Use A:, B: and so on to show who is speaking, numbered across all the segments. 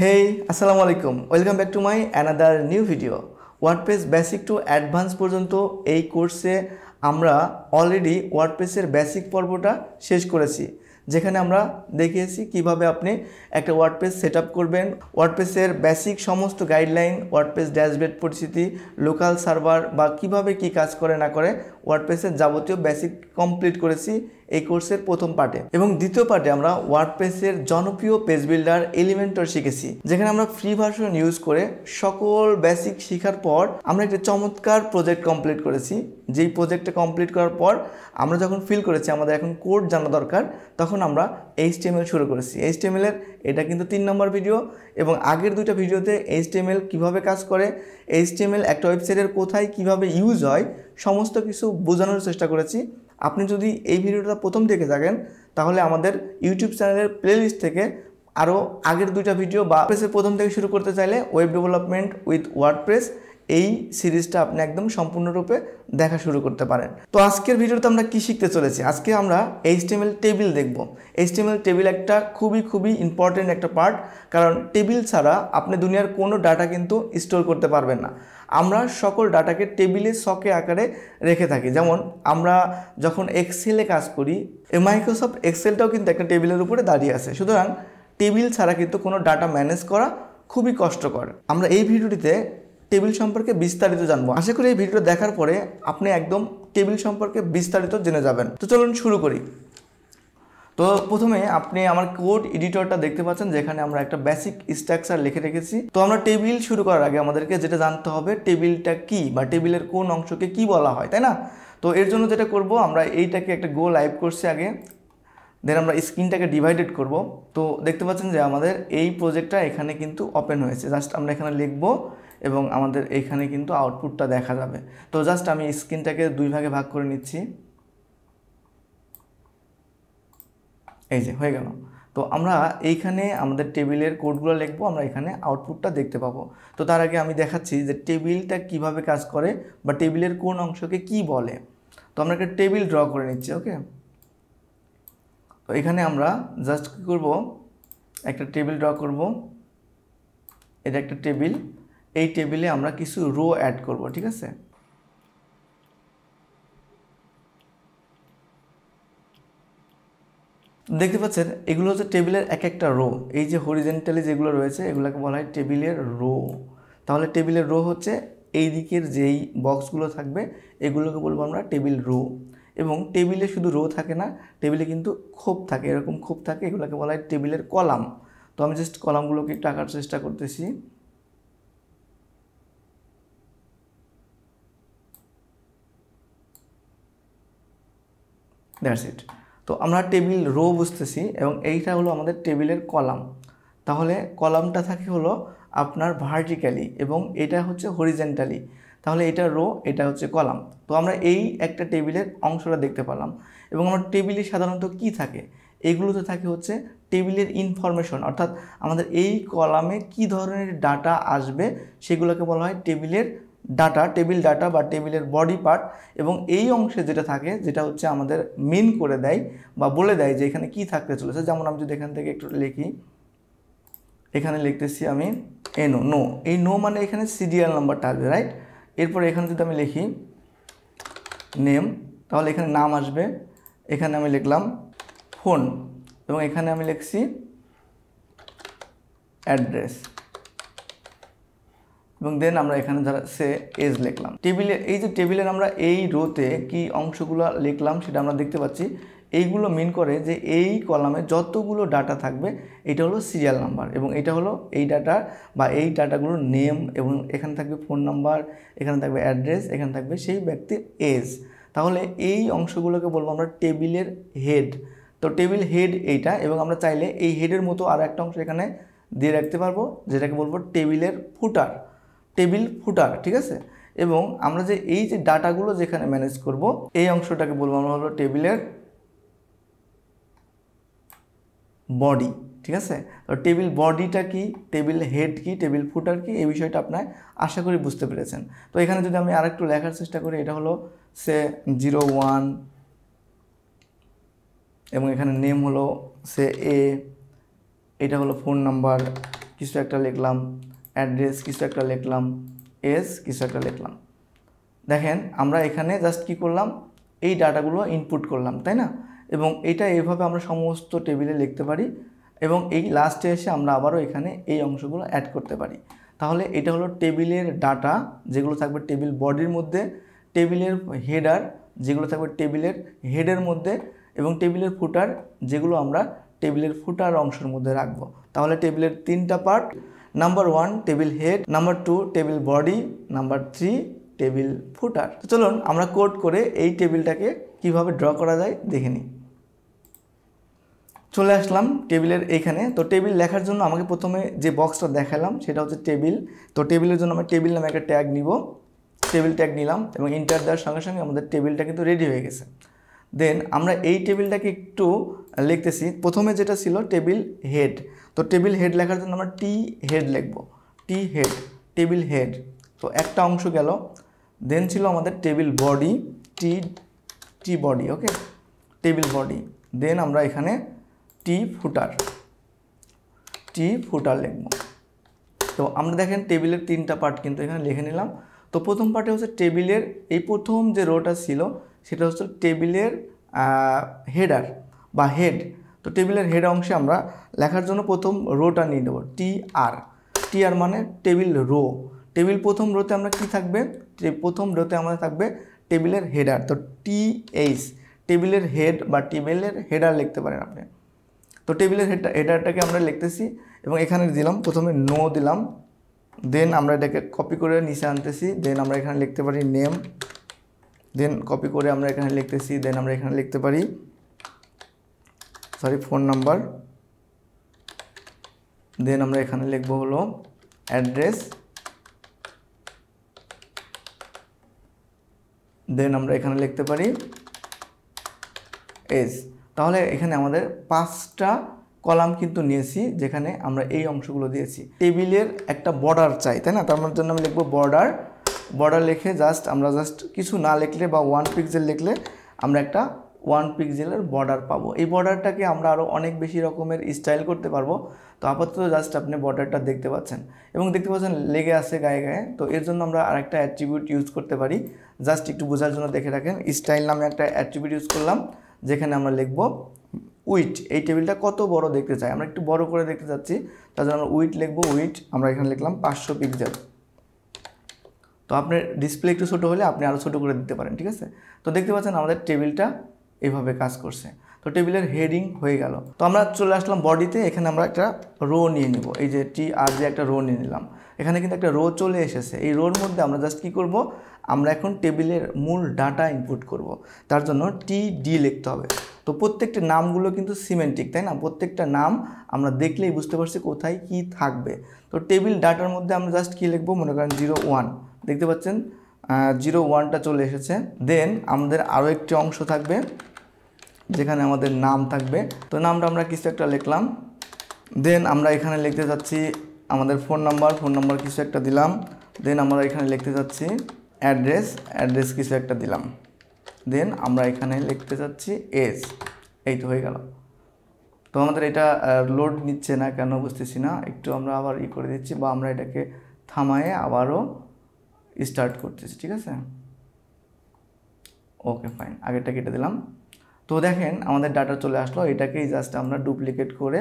A: হেই আসসালামু আলাইকুম welcome back to my another new video WordPress basic to advance পর্যন্ত এই কোর্সে আমরা অলরেডি ওয়ার্ডপ্রেসের বেসিক পর্বটা শেষ করেছি যেখানে আমরা দেখিয়েছি কিভাবে আপনি একটা ওয়ার্ডপ্রেস সেট করবেন ওয়ার্ডপ্রেসের বেসিক সমস্ত গাইডলাইন ওয়ার্ডপ্রেস ড্যাশবোর্ড পরিস্থিতি লোকাল সার্ভার বা কিভাবে কি কাজ করে না করে ওয়ার্ডপ্রেসের যাবতীয় বেসিক কমপ্লিট করেছি এই কোর্সের প্রথম পার্টে এবং দ্বিতীয় পার্টে আমরা ওয়ার্ডপ্রেসের জনপ্রিয় পেজ বিল্ডার এলিমেন্টর শিখেছি যেখানে আমরা ফ্রি ভার্সন ইউজ করে সকল বেসিক শেখার পর আমরা একটি চমৎকার প্রজেক্ট কমপ্লিট করেছি যেই প্রজেক্টটা কমপ্লিট করার পর আমরা যখন ফিল করেছি আমাদের এখন কোড জানা দরকার তখন আমরা এইচটিএমএল শুরু করেছি এইচটিএমএলের এটা কিন্তু তিন নম্বর ভিডিও এবং আগের দুইটা ভিডিওতে এইচটিএমএল কীভাবে কাজ করে এইচটিএমএল একটা ওয়েবসাইটের কোথায় কিভাবে ইউজ হয় সমস্ত কিছু বোঝানোর চেষ্টা করেছি আপনি যদি এই ভিডিওটা প্রথম দেখে থাকেন তাহলে আমাদের ইউটিউব চ্যানেলের প্লেলিস্ট থেকে আরও আগের দুইটা ভিডিও বা প্রেসের প্রথম থেকে শুরু করতে চাইলে ওয়েব ডেভেলপমেন্ট উইথ ওয়ার্ডপ্রেস এই সিরিজটা আপনি একদম সম্পূর্ণরূপে দেখা শুরু করতে পারেন তো আজকের ভিডিওতে আমরা কি শিখতে চলেছি আজকে আমরা এইচটিএমএল টেবিল দেখব এইচটিএমএল টেবিল একটা খুবই খুবই ইম্পর্টেন্ট একটা পার্ট কারণ টেবিল ছাড়া আপনি দুনিয়ার কোনো ডাটা কিন্তু স্টোর করতে পারবেন না আমরা সকল ডাটাকে টেবিলে শকে আকারে রেখে থাকি যেমন আমরা যখন এক্সেলে কাজ করি মাইক্রোসফট এক্সেলটাও কিন্তু একটা টেবিলের উপরে দাঁড়িয়ে আছে সুতরাং টেবিল ছাড়া কিন্তু কোনো ডাটা ম্যানেজ করা খুবই কষ্টকর আমরা এই ভিডিওটিতে টেবিল সম্পর্কে বিস্তারিত জানবো আশা করি এই ভিডিওটা দেখার পরে আপনি একদম টেবিল সম্পর্কে বিস্তারিত জেনে যাবেন তো চলুন শুরু করি তো প্রথমে আপনি আমার কোড এডিটরটা দেখতে পাচ্ছেন যেখানে আমরা একটা বেসিক স্ট্রাকচার লিখে রেখেছি তো আমরা টেবিল শুরু করার আগে আমাদেরকে যেটা জানতে হবে টেবিলটা কি বা টেবিলের কোন অংশকে কি বলা হয় তাই না তো এর জন্য যেটা করব আমরা এইটাকে একটা গোল লাইভ করছি আগে দেন আমরা স্ক্রিনটাকে ডিভাইডেড করব তো দেখতে পাচ্ছেন যে আমাদের এই প্রজেক্টটা এখানে কিন্তু ওপেন হয়েছে জাস্ট আমরা এখানে লিখব এবং আমাদের এখানে কিন্তু আউটপুটটা দেখা যাবে তো জাস্ট আমি স্ক্রিনটাকে দুই ভাগে ভাগ করে নিচ্ছি এই যে হয়ে গেল তো আমরা এইখানে আমাদের টেবিলের কোডগুলো লিখবো আমরা এখানে আউটপুটটা দেখতে পাবো তো তার আগে আমি দেখাচ্ছি যে টেবিলটা কিভাবে কাজ করে বা টেবিলের কোন অংশকে কি বলে তো আমরা একটা টেবিল ড্র করে নিচ্ছি ওকে তো এখানে আমরা জাস্ট কী করবো একটা টেবিল ড্র করব এটা একটা টেবিল এই টেবিলে আমরা কিছু রো অ্যাড করব ঠিক আছে দেখতে পাচ্ছেন এগুলো হচ্ছে টেবিলের এক একটা রো এই যে হরিজেন্টালি যেগুলো রয়েছে এগুলোকে বলা হয় টেবিলের রো তাহলে টেবিলের রো হচ্ছে এই দিকের যেই বক্সগুলো থাকবে এগুলোকে বলবো আমরা টেবিল রো এবং টেবিলে শুধু রো থাকে না টেবিলে কিন্তু খোপ থাকে এরকম খোপ থাকে এগুলোকে বলা হয় টেবিলের কলাম তো আমি জাস্ট কলামগুলোকে একটু আঁকার চেষ্টা করতেছি দ্যাটস ইট তো আমরা টেবিল রো বুঝতেছি এবং এইটা হলো আমাদের টেবিলের কলাম তাহলে কলামটা থাকে হলো আপনার ভার্টিক্যালি এবং এটা হচ্ছে হরিজেন্টালি তাহলে এটা রো এটা হচ্ছে কলাম তো আমরা এই একটা টেবিলের অংশটা দেখতে পারলাম এবং আমার টেবিলে সাধারণত কি থাকে এগুলোতে থাকে হচ্ছে টেবিলের ইনফরমেশন অর্থাৎ আমাদের এই কলামে কি ধরনের ডাটা আসবে সেগুলোকে বলা হয় টেবিলের ডাটা টেবিল ডাটা বা টেবিলের বডি পার্ট এবং এই অংশে যেটা থাকে যেটা হচ্ছে আমাদের মিন করে দেয় বা বলে দেয় যে এখানে কি থাকতে চলেছে যেমন আমি যদি এখান থেকে একটু লিখি এখানে লিখতেছি আমি এনো নো এই নো মানে এখানে সিরিয়াল নাম্বারটা আসবে রাইট এরপর এখানে যদি আমি লিখি নেম তাহলে এখানে নাম আসবে এখানে আমি লিখলাম ফোন এবং এখানে আমি লিখছি অ্যাড্রেস এবং দেন আমরা এখানে ধরা সে এজ লিখলাম টেবিলে এই যে টেবিলের আমরা এই রোতে কি অংশগুলো লিখলাম সেটা আমরা দেখতে পাচ্ছি এইগুলো মিন করে যে এই কলামে যতগুলো ডাটা থাকবে এটা হলো সিরিয়াল নাম্বার এবং এটা হলো এই ডাটা বা এই ডাটাগুলোর নেম এবং এখানে থাকবে ফোন নাম্বার এখানে থাকবে অ্যাড্রেস এখানে থাকবে সেই ব্যক্তির এজ তাহলে এই অংশগুলোকে বলবো আমরা টেবিলের হেড তো টেবিল হেড এইটা এবং আমরা চাইলে এই হেডের মতো আর একটা অংশ এখানে দিয়ে রাখতে পারবো যেটাকে বলবো টেবিলের ফুটার টেবিল ফুটার ঠিক আছে এবং আমরা যে এই যে ডাটাগুলো যেখানে ম্যানেজ করব এই অংশটাকে বলবো আমরা হলো টেবিলের বডি ঠিক আছে তো টেবিল বডিটা কি টেবিল হেড কি টেবিল ফুটার কি এই বিষয়টা আপনার আশা করি বুঝতে পেরেছেন তো এখানে যদি আমি আরেকটু লেখার চেষ্টা করি এটা হলো সে জিরো ওয়ান এবং এখানে নেম হলো সে এ এটা হলো ফোন নাম্বার কিছু একটা লিখলাম অ্যাড্রেস কিছু একটা লিখলাম এস কিছু একটা লিখলাম দেখেন আমরা এখানে জাস্ট কি করলাম এই ডাটাগুলো ইনপুট করলাম তাই না এবং এটা এভাবে আমরা সমস্ত টেবিলে লিখতে পারি এবং এই লাস্টে এসে আমরা আবারও এখানে এই অংশগুলো অ্যাড করতে পারি তাহলে এটা হলো টেবিলের ডাটা যেগুলো থাকবে টেবিল বডির মধ্যে টেবিলের হেডার যেগুলো থাকবে টেবিলের হেডের মধ্যে এবং টেবিলের ফুটার যেগুলো আমরা টেবিলের ফুটার অংশের মধ্যে রাখব তাহলে টেবিলের তিনটা part number one table head number two table body number three table footer তো চলুন আমরা কোড করে এই টেবিলটাকে কিভাবে ড্র করা যায় দেখে নিই চলে আসলাম টেবিলের এখানে তো টেবিল লেখার জন্য আমাকে প্রথমে যে বক্সটা দেখালাম সেটা হচ্ছে টেবিল তো টেবিলের জন্য আমরা টেবিল নামে একটা ট্যাগ নিব টেবিল ট্যাগ নিলাম এবং ইন্টার দেওয়ার সঙ্গে সঙ্গে আমাদের টেবিলটা কিন্তু রেডি হয়ে গেছে দেন আমরা এই টেবিলটাকে একটু লিখতেছি প্রথমে যেটা ছিল টেবিল হেড তো টেবিল হেড লেখার জন্য আমরা টি হেড লিখব টি হেড টেবিল হেড তো একটা অংশ গেল দেন ছিল আমাদের table body T T body okay table body then আমরা এখানে টি ফুটার টি ফুটার লিখব তো আমরা দেখেন টেবিলের তিনটা পার্ট কিন্তু এখানে লিখে নিলাম তো প্রথম পার্টে হচ্ছে টেবিলের এই প্রথম যে রোটা ছিল সেটা হচ্ছে টেবিলের হেডার বা হেড তো টেবিলের হেড অংশে আমরা লেখার জন্য প্রথম রোটা নিয়ে নেব টি আর টি আর মানে টেবিল রো টেবিল প্রথম রোতে আমরা কি থাকবে প্রথম ডোতে আমাদের থাকবে টেবিলের হেডার তো টি এইচ টেবিলের হেড বা টেবিলের হেডার লিখতে পারেন আপনি তো টেবিলের হেডার হেডারটাকে আমরা লিখতেছি এবং এখানে দিলাম প্রথমে নো দিলাম দেন আমরা এটাকে কপি করে নিচে আনতেছি দেন আমরা এখানে লিখতে পারি নেম দেন কপি করে আমরা এখানে লিখতেছি দেন আমরা এখানে লিখতে পারি সরি ফোন নাম্বার দেন আমরা এখানে লিখবো হলো অ্যাড্রেস দেন আমরা এখানে লিখতে পারি এস তাহলে এখানে আমাদের পাঁচটা কলাম কিন্তু নিয়েছি যেখানে আমরা এই অংশগুলো দিয়েছি টেবিলের একটা বর্ডার চাই তাই না তার জন্য আমি লিখবো বর্ডার বর্ডার লিখে জাস্ট আমরা জাস্ট কিছু না লিখলে বা ওয়ান পিক্সেল লিখলে আমরা একটা ওয়ান পিক্সেলের বর্ডার পাবো এই বর্ডারটাকে আমরা আরও অনেক বেশি রকমের স্টাইল করতে পারবো তো আপাতত জাস্ট আপনি বর্ডারটা দেখতে পাচ্ছেন এবং দেখতে পাচ্ছেন লেগে আসে গায়ে গায়ে তো এর জন্য আমরা আরেকটা অ্যাট্রিবিউট ইউজ করতে পারি জাস্ট একটু বোঝার জন্য দেখে রাখেন স্টাইল নামে একটা অ্যাট্রিবিউট ইউজ করলাম যেখানে আমরা লিখব উইট এই টেবিলটা কত বড় দেখতে চাই আমরা একটু বড় করে দেখতে চাচ্ছি তার জন্য আমরা উইট লিখবো উইট আমরা এখানে লিখলাম পাঁচশো পিক্সেল তো আপনার ডিসপ্লে একটু ছোটো হলে আপনি আরও ছোটো করে দিতে পারেন ঠিক আছে তো দেখতে পাচ্ছেন আমাদের টেবিলটা এইভাবে কাজ করছে তো টেবিলের হেডিং হয়ে গেল তো আমরা চলে আসলাম বডিতে এখানে আমরা একটা রো নিয়ে নিব এই যে টি আর যে একটা রো নিয়ে নিলাম এখানে কিন্তু একটা রো চলে এসেছে এই রোর মধ্যে আমরা জাস্ট কী করব আমরা এখন টেবিলের মূল ডাটা ইনপুট করব। তার জন্য টি ডি লিখতে হবে তো প্রত্যেকটা নামগুলো কিন্তু সিমেন্টিক তাই না প্রত্যেকটা নাম আমরা দেখলেই বুঝতে পারছি কোথায় কি থাকবে তো টেবিল ডাটার মধ্যে আমরা জাস্ট কী লিখবো মনে করেন জিরো ওয়ান দেখতে পাচ্ছেন জিরো ওয়ানটা চলে এসেছে দেন আমাদের আরও একটি অংশ থাকবে যেখানে আমাদের নাম থাকবে তো নামটা আমরা কিছু একটা লিখলাম দেন আমরা এখানে লিখতে যাচ্ছি আমাদের ফোন নাম্বার ফোন নাম্বার কিছু একটা দিলাম দেন আমরা এখানে লিখতে যাচ্ছি অ্যাড্রেস অ্যাড্রেস কিছু একটা দিলাম দেন আমরা এখানে লিখতে যাচ্ছি এস এই তো হয়ে গেল তো আমাদের এটা লোড নিচ্ছে না কেন বুঝতেছি না একটু আমরা আবার ই করে দিচ্ছি বা আমরা এটাকে থামায়ে আবারও স্টার্ট করতেছি ঠিক আছে ওকে ফাইন আগেরটা কেটে দিলাম তো দেখেন আমাদের ডাটা চলে আসলো এটাকেই জাস্ট আমরা ডুপ্লিকেট করে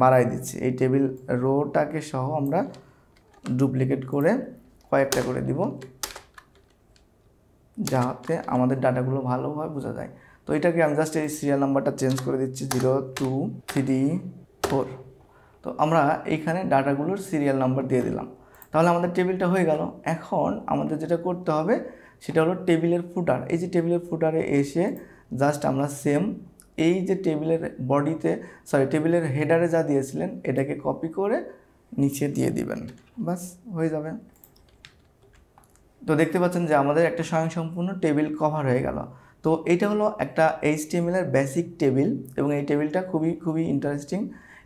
A: বাড়াই দিচ্ছি এই টেবিল রোটাকে সহ আমরা ডুপ্লিকেট করে কয়েকটা করে দিব যাতে আমাদের ডাটাগুলো ভালোভাবে বোঝা যায় তো এটাকে আমি জাস্ট এই সিরিয়াল নাম্বারটা চেঞ্জ করে দিচ্ছি জিরো টু থ্রি ফোর তো আমরা এইখানে ডাটাগুলোর সিরিয়াল নাম্বার দিয়ে দিলাম তাহলে আমাদের টেবিলটা হয়ে গেল এখন আমাদের যেটা করতে হবে সেটা হলো টেবিলের ফুটার এই যে টেবিলের ফুটারে এসে জাস্ট আমরা সেম এই যে টেবিলের বডিতে সরি টেবিলের হেডারে যা দিয়েছিলেন এটাকে কপি করে নিচে দিয়ে দিবেন বাস হয়ে যাবে তো দেখতে পাচ্ছেন যে আমাদের একটা স্বয়ংসম্পূর্ণ টেবিল কভার হয়ে গেল তো এটা হলো একটা এইচ এইচটিএমএলের বেসিক টেবিল এবং এই টেবিলটা খুবই খুবই ইন্টারেস্টিং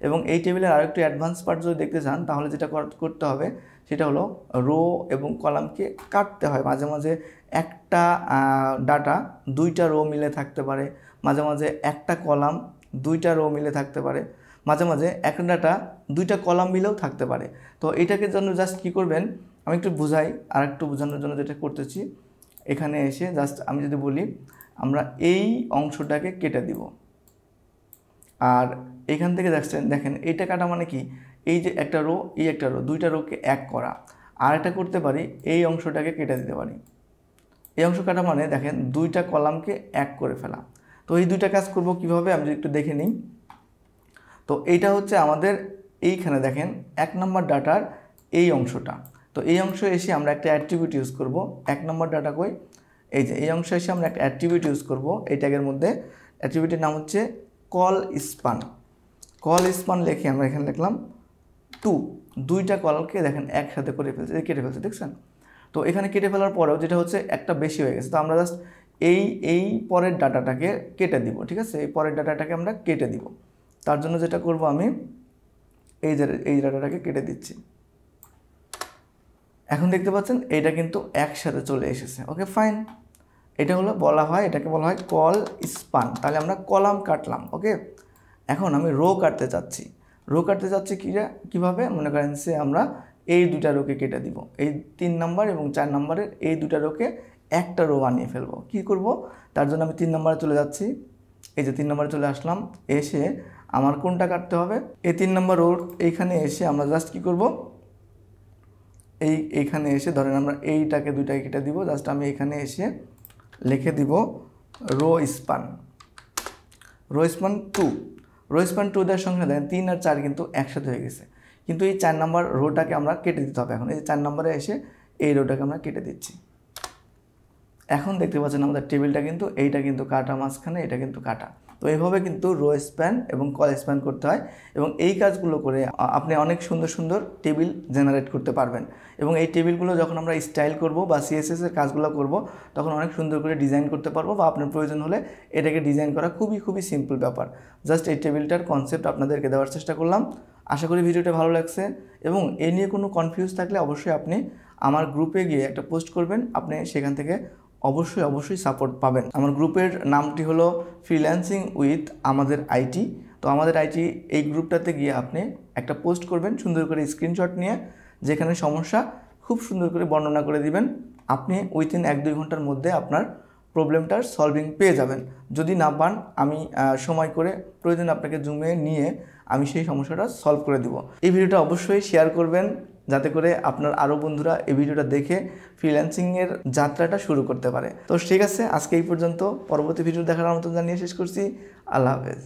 A: এবং এই টেবিলের আরও একটু অ্যাডভান্স পার্ট যদি দেখতে চান তাহলে যেটা করতে হবে সেটা হলো রো এবং কলামকে কাটতে হয় মাঝে মাঝে একটা ডাটা দুইটা রো মিলে থাকতে পারে মাঝে মাঝে একটা কলাম দুইটা রো মিলে থাকতে পারে মাঝে মাঝে এক ডাটা দুইটা কলাম মিলেও থাকতে পারে তো এটাকে জন্য জাস্ট কী করবেন আমি একটু বুঝাই আর একটু বোঝানোর জন্য যেটা করতেছি এখানে এসে জাস্ট আমি যদি বলি আমরা এই অংশটাকে কেটে দিব আর এখান থেকে দেখছেন দেখেন এইটা কাটা মানে কি এই যে একটা রো এই একটা রো দুইটা রোকে এক করা আর একটা করতে পারি এই অংশটাকে কেটে দিতে পারি এই অংশ কাটা মানে দেখেন দুইটা কলামকে এক করে ফেলা তো এই দুইটা কাজ করব কিভাবে আমি একটু দেখে নিই তো এইটা হচ্ছে আমাদের এইখানে দেখেন এক নম্বর ডাটার এই অংশটা তো এই অংশে এসে আমরা একটা অ্যাট্রিবিউট ইউজ করব এক নম্বর ডাটা কই এই যে এই অংশে এসে আমরা একটা অ্যাট্রিবিউট ইউজ করব এই ট্যাগের মধ্যে অ্যাট্রিবিউটের নাম হচ্ছে কল স্পান কল স্পান লিখে আমরা এখানে লিখলাম টু দুইটা কলকে দেখেন একসাথে করে ফেলছে কেটে ফেলছে দেখছেন তো এখানে কেটে ফেলার পরেও যেটা হচ্ছে একটা বেশি হয়ে গেছে তো আমরা জাস্ট এই এই পরের ডাটাটাকে কেটে দিব ঠিক আছে এই পরের ডাটাটাকে আমরা কেটে দিব তার জন্য যেটা করব আমি এই এই ডাটাটাকে কেটে দিচ্ছি এখন দেখতে পাচ্ছেন এটা কিন্তু একসাথে চলে এসেছে ওকে ফাইন এটা হলো বলা হয় এটাকে বলা হয় কল স্পান তাহলে আমরা কলাম কাটলাম ওকে এখন আমি রো কাটতে চাচ্ছি রো কাটতে চাচ্ছি কীরা কীভাবে মনে করেন সে আমরা এই দুটা রোকে কেটে দিব এই তিন নাম্বার এবং চার নাম্বারের এই দুটা রোকে একটা রো বানিয়ে ফেলবো কি করব তার জন্য আমি তিন নাম্বারে চলে যাচ্ছি এই যে তিন নাম্বারে চলে আসলাম এসে আমার কোনটা কাটতে হবে এই তিন নম্বর রোড এইখানে এসে আমরা জাস্ট কি করব এই এইখানে এসে ধরেন আমরা এইটাকে দুইটাকে কেটে দিব জাস্ট আমি এখানে এসে লিখে দিব row span row span two row span two দেওয়ার সঙ্গে দেখেন তিন আর চার কিন্তু একসাথে হয়ে গেছে কিন্তু এই চার নাম্বার রোটাকে আমরা কেটে দিতে হবে এখন এই চার নাম্বারে এসে এই রোটাকে আমরা কেটে দিচ্ছি এখন দেখতে পাচ্ছেন আমাদের টেবিলটা কিন্তু এইটা কিন্তু কাটা মাঝখানে এটা কিন্তু কাটা তো এইভাবে কিন্তু রো স্প্যান এবং কল স্প্যান করতে হয় এবং এই কাজগুলো করে আপনি অনেক সুন্দর সুন্দর টেবিল জেনারেট করতে পারবেন এবং এই টেবিলগুলো যখন আমরা স্টাইল করব বা সিএসএসের কাজগুলো করব তখন অনেক সুন্দর করে ডিজাইন করতে পারবো বা আপনার প্রয়োজন হলে এটাকে ডিজাইন করা খুবই খুবই সিম্পল ব্যাপার জাস্ট এই টেবিলটার কনসেপ্ট আপনাদেরকে দেওয়ার চেষ্টা করলাম আশা করি ভিডিওটা ভালো লাগছে এবং এ নিয়ে কোনো কনফিউজ থাকলে অবশ্যই আপনি আমার গ্রুপে গিয়ে একটা পোস্ট করবেন আপনি সেখান থেকে অবশ্যই অবশ্যই সাপোর্ট পাবেন আমার গ্রুপের নামটি হলো ফ্রিল্যান্সিং উইথ আমাদের আইটি তো আমাদের আইটি এই গ্রুপটাতে গিয়ে আপনি একটা পোস্ট করবেন সুন্দর করে স্ক্রিনশট নিয়ে যেখানে সমস্যা খুব সুন্দর করে বর্ণনা করে দিবেন আপনি উইথিন এক দুই ঘন্টার মধ্যে আপনার প্রবলেমটার সলভিং পেয়ে যাবেন যদি না পান আমি সময় করে প্রয়োজন আপনাকে জুমে নিয়ে আমি সেই সমস্যাটা সলভ করে দেব এই ভিডিওটা অবশ্যই শেয়ার করবেন যাতে করে আপনার আরও বন্ধুরা এই ভিডিওটা দেখে ফ্রিল্যান্সিংয়ের যাত্রাটা শুরু করতে পারে তো ঠিক আছে আজকে এই পর্যন্ত পরবর্তী ভিডিও দেখার আমন্ত্রণ জানিয়ে শেষ করছি আল্লাহ হাফেজ